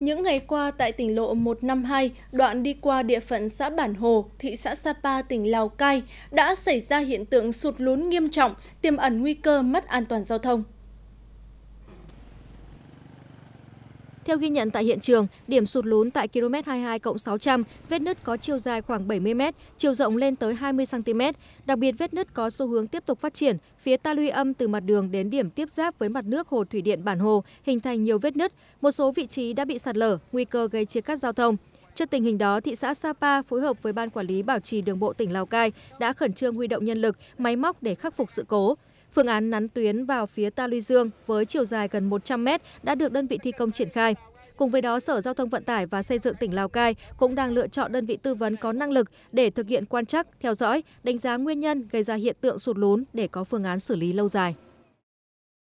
Những ngày qua tại tỉnh lộ 152, đoạn đi qua địa phận xã Bản Hồ, thị xã Sapa, tỉnh Lào Cai, đã xảy ra hiện tượng sụt lún nghiêm trọng, tiềm ẩn nguy cơ mất an toàn giao thông. theo ghi nhận tại hiện trường điểm sụt lún tại km 22 mươi hai vết nứt có chiều dài khoảng 70 m chiều rộng lên tới 20 cm đặc biệt vết nứt có xu hướng tiếp tục phát triển phía ta luy âm từ mặt đường đến điểm tiếp giáp với mặt nước hồ thủy điện bản hồ hình thành nhiều vết nứt một số vị trí đã bị sạt lở nguy cơ gây chia cắt giao thông Trước tình hình đó, thị xã Sapa phối hợp với Ban Quản lý Bảo trì Đường bộ tỉnh Lào Cai đã khẩn trương huy động nhân lực, máy móc để khắc phục sự cố. Phương án nắn tuyến vào phía ta luy dương với chiều dài gần 100 mét đã được đơn vị thi công triển khai. Cùng với đó, Sở Giao thông Vận tải và Xây dựng tỉnh Lào Cai cũng đang lựa chọn đơn vị tư vấn có năng lực để thực hiện quan trắc, theo dõi, đánh giá nguyên nhân gây ra hiện tượng sụt lún để có phương án xử lý lâu dài.